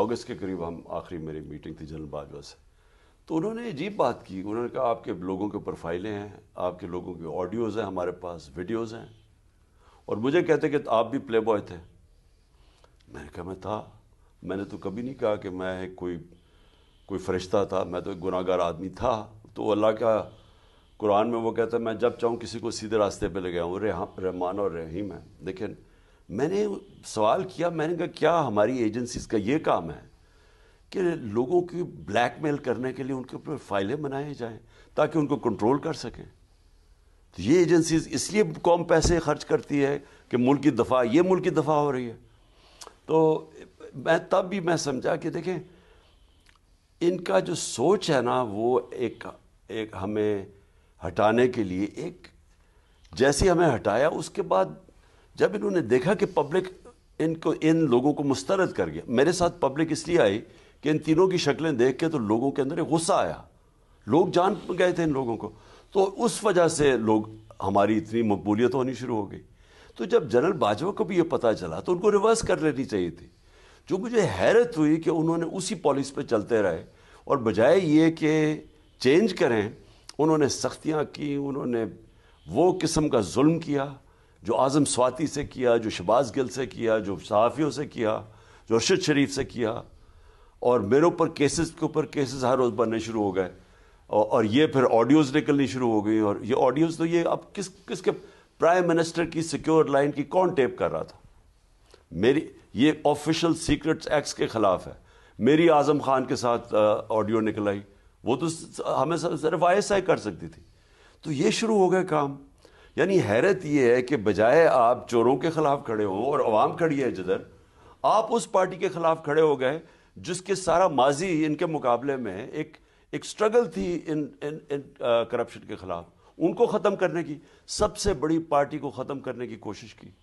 अगस्त के करीब हम आखिरी मेरी मीटिंग थी जनरल बाजवा से तो उन्होंने अजीब बात की उन्होंने कहा आपके लोगों के प्रोफाइलें हैं आपके लोगों के ऑडियोज़ हैं हमारे पास वीडियोज़ हैं और मुझे कहते कि आप भी प्ले बॉय थे मैंने कहा मैं था मैंने तो कभी नहीं कहा कि मैं कोई कोई फरिश्ता था मैं तो एक गुनागार आदमी था तो अल्लाह का कुरान में वो कहता है मैं जब चाहूँ किसी को सीधे रास्ते पर ले गया हूँ हाँ, रहमान और रहीम है लेकिन मैंने सवाल किया मैंने कहा क्या हमारी एजेंसीज का ये काम है कि लोगों की ब्लैकमेल करने के लिए उनके ऊपर फाइलें बनाई जाएं ताकि उनको कंट्रोल कर सकें तो ये एजेंसीज इसलिए कौम पैसे खर्च करती है कि मुल्क की दफ़ा ये मुल्क की दफ़ा हो रही है तो मैं तब भी मैं समझा कि देखें इनका जो सोच है ना वो एक एक हमें हटाने के लिए एक जैसे हमें हटाया उसके बाद जब इन्होंने देखा कि पब्लिक इनको इन लोगों को मुस्तरद कर गया मेरे साथ पब्लिक इसलिए आई कि इन तीनों की शक्लें देख के तो लोगों के अंदर गुस्सा आया लोग जान गए थे इन लोगों को तो उस वजह से लोग हमारी इतनी मकबूलियत होनी शुरू हो गई तो जब जनरल बाजवा को भी ये पता चला तो उनको रिवर्स कर लेनी चाहिए थी जो मुझे हैरत हुई कि उन्होंने उसी पॉलिसी पर चलते रहे और बजाय ये कि चेंज करें उन्होंने सख्तियाँ की उन्होंने वो किस्म का जुल्म किया जो आज़म स्वाति से किया जो शबाज गिल से किया जो सहाफ़ियों से किया जो अरशद शरीफ से किया और मेरे ऊपर केसेस के ऊपर केसेस हर रोज़ बनने शुरू हो गए और ये फिर ऑडियोज़ निकलनी शुरू हो गई और ये ऑडियोज़ तो ये अब किस किस के प्राइम मिनिस्टर की सिक्योर लाइन की कौन टेप कर रहा था मेरी ये ऑफिशियल सीक्रेट्स एक्ट के ख़िलाफ़ है मेरी आज़म खान के साथ ऑडियो निकल आई वो तो हमें सिर्फ आई कर सकती थी तो ये शुरू हो गए काम यानी हैरत ये है कि बजाय आप चोरों के खिलाफ खड़े हों और आवाम खड़ी है जिधर आप उस पार्टी के खिलाफ खड़े हो गए जिसके सारा माजी इनके मुकाबले में एक एक स्ट्रगल थी इन इन इन करप्शन के खिलाफ उनको ख़त्म करने की सबसे बड़ी पार्टी को ख़त्म करने की कोशिश की